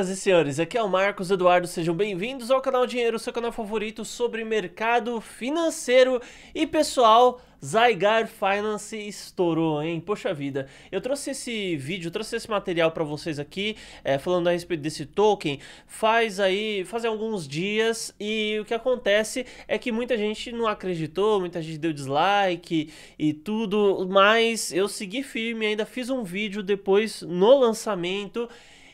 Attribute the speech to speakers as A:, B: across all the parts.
A: Senhoras e senhores, aqui é o Marcos Eduardo, sejam bem-vindos ao canal Dinheiro, seu canal favorito sobre mercado financeiro e pessoal. Zygar Finance estourou, hein? Poxa vida. Eu trouxe esse vídeo, trouxe esse material para vocês aqui, é, falando a respeito desse token, faz aí, faz alguns dias e o que acontece é que muita gente não acreditou, muita gente deu dislike e tudo, mas eu segui firme, ainda fiz um vídeo depois no lançamento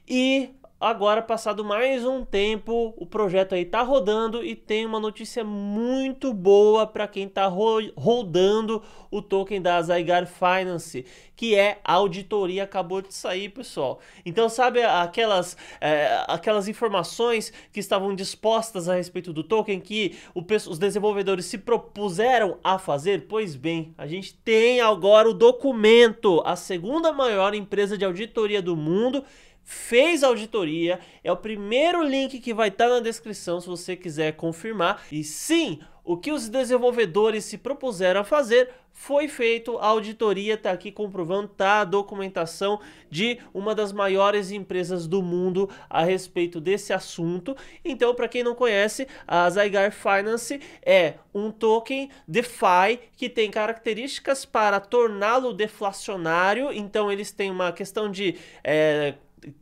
A: e agora, passado mais um tempo, o projeto aí tá rodando e tem uma notícia muito boa para quem tá ro rodando o token da Zygar Finance, que é a auditoria acabou de sair, pessoal. Então, sabe aquelas, é, aquelas informações que estavam dispostas a respeito do token que o, os desenvolvedores se propuseram a fazer? Pois bem, a gente tem agora o documento, a segunda maior empresa de auditoria do mundo fez auditoria. É o primeiro link que vai estar tá na descrição se você quiser confirmar. E sim, o que os desenvolvedores se propuseram a fazer foi feito, a auditoria está aqui comprovando, tá a documentação de uma das maiores empresas do mundo a respeito desse assunto. Então, para quem não conhece, a Zygar Finance é um token DeFi que tem características para torná-lo deflacionário. Então, eles têm uma questão de é,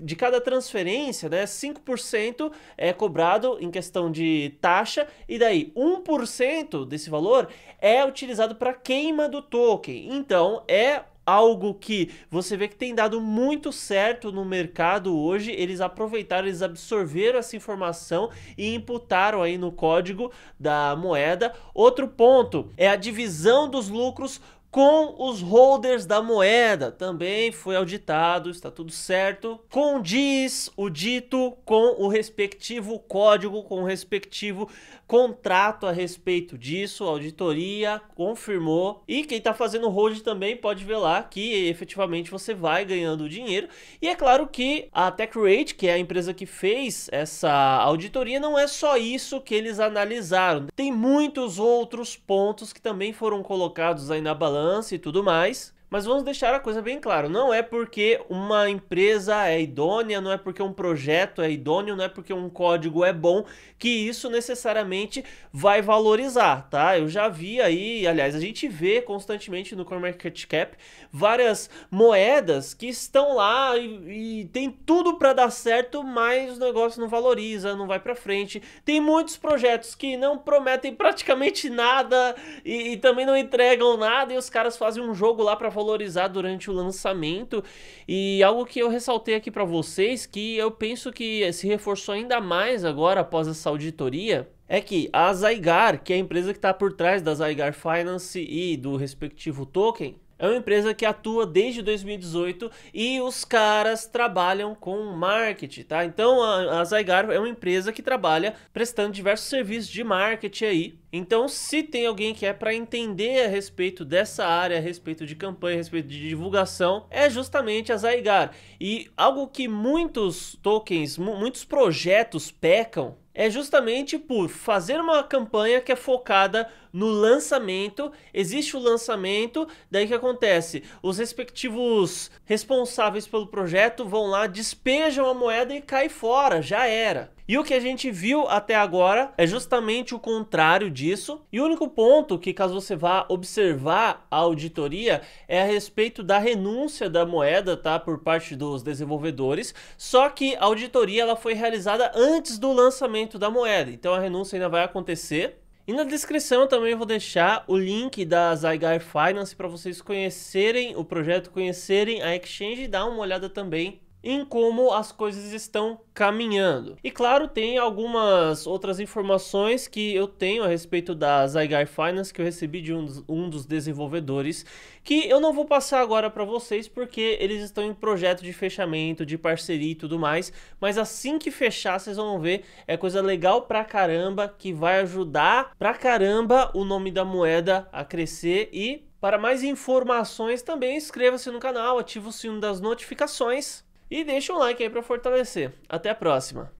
A: de cada transferência, né, 5% é cobrado em questão de taxa, e daí 1% desse valor é utilizado para queima do token. Então, é algo que você vê que tem dado muito certo no mercado hoje, eles aproveitaram, eles absorveram essa informação e imputaram aí no código da moeda. Outro ponto é a divisão dos lucros com os holders da moeda. Também foi auditado, está tudo certo. Condiz o dito com o respectivo código, com o respectivo contrato a respeito disso. A auditoria confirmou. E quem está fazendo hold também pode ver lá que efetivamente você vai ganhando dinheiro. E é claro que a TechRate, que é a empresa que fez essa auditoria, não é só isso que eles analisaram. Tem muitos outros pontos que também foram colocados aí na balança lance e tudo mais. Mas vamos deixar a coisa bem claro, não é porque uma empresa é idônea, não é porque um projeto é idôneo, não é porque um código é bom que isso necessariamente vai valorizar, tá? Eu já vi aí, aliás, a gente vê constantemente no CoinMarketCap várias moedas que estão lá e, e tem tudo para dar certo, mas o negócio não valoriza, não vai para frente. Tem muitos projetos que não prometem praticamente nada e, e também não entregam nada e os caras fazem um jogo lá para valorizar valorizar durante o lançamento. E algo que eu ressaltei aqui para vocês, que eu penso que se reforçou ainda mais agora após essa auditoria, é que a Zygar, que é a empresa que está por trás da Zygar Finance e do respectivo token, é uma empresa que atua desde 2018 e os caras trabalham com marketing, tá? Então a, a Zygar é uma empresa que trabalha prestando diversos serviços de marketing aí. Então, se tem alguém que é para entender a respeito dessa área, a respeito de campanha, a respeito de divulgação, é justamente a Zygar. E algo que muitos tokens, muitos projetos pecam é justamente por fazer uma campanha que é focada no lançamento. Existe o lançamento, daí que acontece? Os respectivos responsáveis pelo projeto vão lá, despejam a moeda e cai fora, já era. E o que a gente viu até agora é justamente o contrário disso. E o único ponto que, caso você vá observar a auditoria, é a respeito da renúncia da moeda, tá? Por parte dos desenvolvedores. Só que a auditoria ela foi realizada antes do lançamento da moeda. Então a renúncia ainda vai acontecer. E na descrição também vou deixar o link da Zygar Finance para vocês conhecerem o projeto, conhecerem a exchange e dar uma olhada também em como as coisas estão caminhando. E claro, tem algumas outras informações que eu tenho a respeito da Zygar Finance que eu recebi de um dos, um dos desenvolvedores, que eu não vou passar agora para vocês porque eles estão em projeto de fechamento, de parceria e tudo mais, mas assim que fechar, vocês vão ver, é coisa legal pra caramba que vai ajudar pra caramba o nome da moeda a crescer e para mais informações também inscreva-se no canal, ative o sino das notificações e deixa um like aí para fortalecer. Até a próxima.